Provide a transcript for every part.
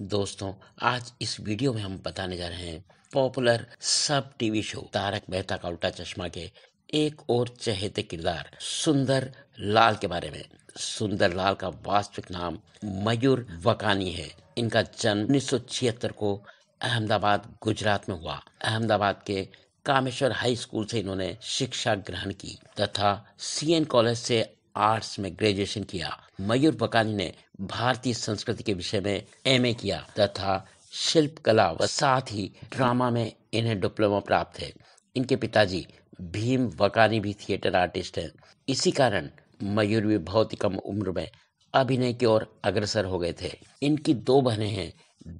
दोस्तों आज इस वीडियो में हम बताने जा रहे हैं पॉपुलर सब टीवी शो तारक मेहता का उल्टा चश्मा के एक और चहेते किरदार सुंदर लाल के बारे में सुंदर लाल का वास्तविक नाम मयूर वकानी है इनका जन्म उन्नीस को अहमदाबाद गुजरात में हुआ अहमदाबाद के कामेश्वर हाई स्कूल से इन्होंने शिक्षा ग्रहण की तथा सीएन कॉलेज से आर्ट्स में ग्रेजुएशन किया मयूर बकानी ने भारतीय संस्कृति के विषय में एमए किया तथा शिल्प कला व साथ ही ड्रामा में इन्हें डिप्लोमा प्राप्त है इनके पिताजी भीम वकानी भी थिएटर आर्टिस्ट हैं इसी कारण मयूर भी बहुत ही कम उम्र में अभिनय की ओर अग्रसर हो गए थे इनकी दो बहनें हैं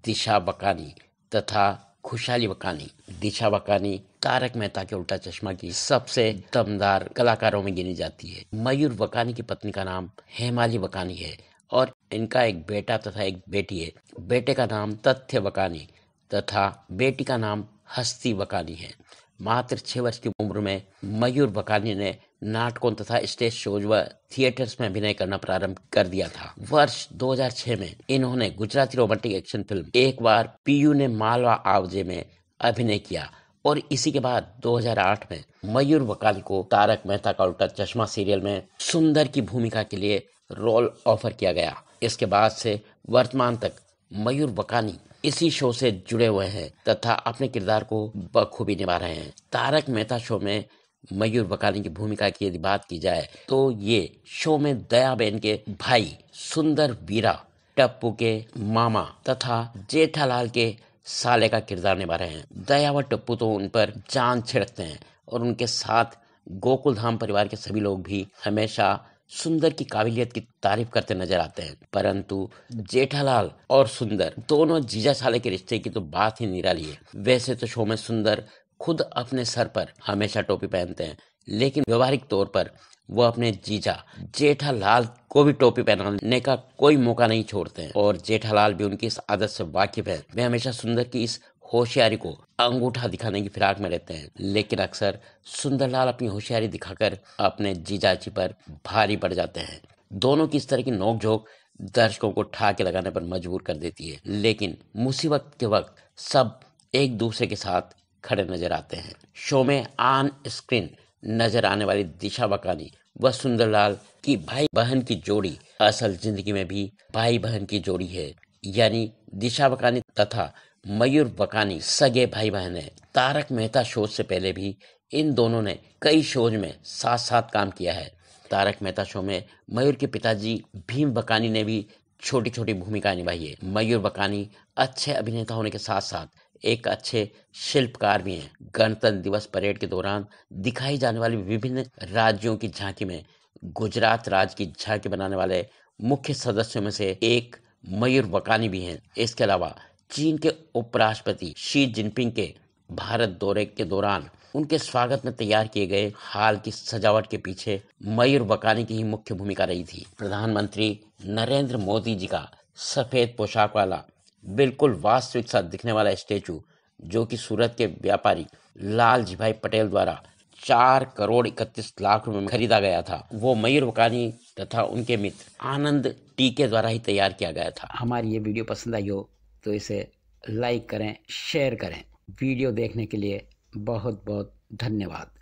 दिशा बकानी तथा खुशहाली वकानी दिशा वकानी तारक मेहता के उल्टा चश्मा की सबसे दमदार कलाकारों में गिनी जाती है मयूर वकानी की पत्नी का नाम हेमाली वकानी है और इनका एक बेटा तथा एक बेटी है बेटे का नाम तथ्य वकानी तथा बेटी का नाम हस्ती वकानी है मात्र छः वर्ष की उम्र में मयूर बकानी ने नाटकों तथा स्टेज शोज व थिएटर्स में अभिनय करना प्रारंभ कर दिया था वर्ष 2006 में इन्होंने गुजराती रोमांटिक एक्शन फिल्म एक बार पीयू ने मालवा आवजे में अभिनय किया और इसी के बाद 2008 में मयूर बकानी को तारक मेहता का उल्टा चश्मा सीरियल में सुंदर की भूमिका के लिए रोल ऑफर किया गया इसके बाद से वर्तमान तक मयूर बकानी इसी शो से जुड़े हुए हैं तथा अपने किरदार को बखूबी निभा रहे हैं तारक मेहता शो में मयूर बकानी की भूमिका की यदि बात की जाए तो ये शो में दया बेन के भाई सुंदर वीरा टप्पू के मामा तथा जेठालाल के साले का किरदार निभा रहे हैं दया व टप्पू तो उन पर जान छिड़कते हैं और उनके साथ गोकुल धाम परिवार के सभी लोग भी हमेशा सुंदर की काबिलियत की तारीफ करते नजर आते हैं परंतु जेठालाल और सुंदर दोनों जीजा साले के रिश्ते की तो बात ही निराली है वैसे तो शो में सुंदर खुद अपने सर पर हमेशा टोपी पहनते हैं लेकिन व्यवहारिक तौर पर वो अपने जीजा जेठालाल को भी टोपी पहनाने का कोई मौका नहीं छोड़ते हैं और जेठालाल भी उनकी इस आदत से वाकिफ है वे हमेशा सुंदर की इस होशियारी को अंगूठा दिखाने की फिराक में रहते हैं लेकिन अक्सर सुंदरलाल अपनी होशियारी दिखाकर अपने जीजाजी पर भारी पड़ जाते हैं दोनों की इस तरह की नोकझोंक दर्शकों को ठाके लगाने पर मजबूर कर देती है लेकिन मुसीबत के वक्त सब एक दूसरे के साथ खड़े नजर आते हैं शो में ऑन स्क्रीन नजर आने वाली दिशा बकानी व सुंदरलाल की भाई बहन की जोड़ी असल जिंदगी में भी भाई बहन की जोड़ी है यानी दिशा बकानी तथा मयूर बकानी सगे भाई बहन है तारक मेहता शो से पहले भी इन दोनों ने कई शोज में साथ साथ काम किया है तारक मेहता शो में मयूर के पिताजी भीम बकानी ने भी छोटी छोटी भूमिका निभाई है मयूर बकानी अच्छे अभिनेता होने के साथ साथ एक अच्छे शिल्पकार भी हैं गणतंत्र दिवस परेड के दौरान दिखाई जाने वाली विभिन्न राज्यों की झांकी में गुजरात राज्य की झांकी बनाने वाले मुख्य सदस्यों में से एक मयूर बकानी भी हैं इसके अलावा चीन के उपराष्ट्रपति शी जिनपिंग के भारत दौरे के दौरान उनके स्वागत में तैयार किए गए हाल की सजावट के पीछे मयूर बकानी की ही मुख्य भूमिका रही थी प्रधानमंत्री नरेंद्र मोदी जी का सफेद पोशाक वाला बिल्कुल वास्तविक सा दिखने वाला स्टेचू जो कि सूरत के व्यापारी लालजी भाई पटेल द्वारा चार करोड़ इकतीस लाख रुपए में खरीदा गया था वो मयूर वकानी तथा उनके मित्र आनंद टीके द्वारा ही तैयार किया गया था हमारी ये वीडियो पसंद आई हो तो इसे लाइक करें शेयर करें वीडियो देखने के लिए बहुत बहुत धन्यवाद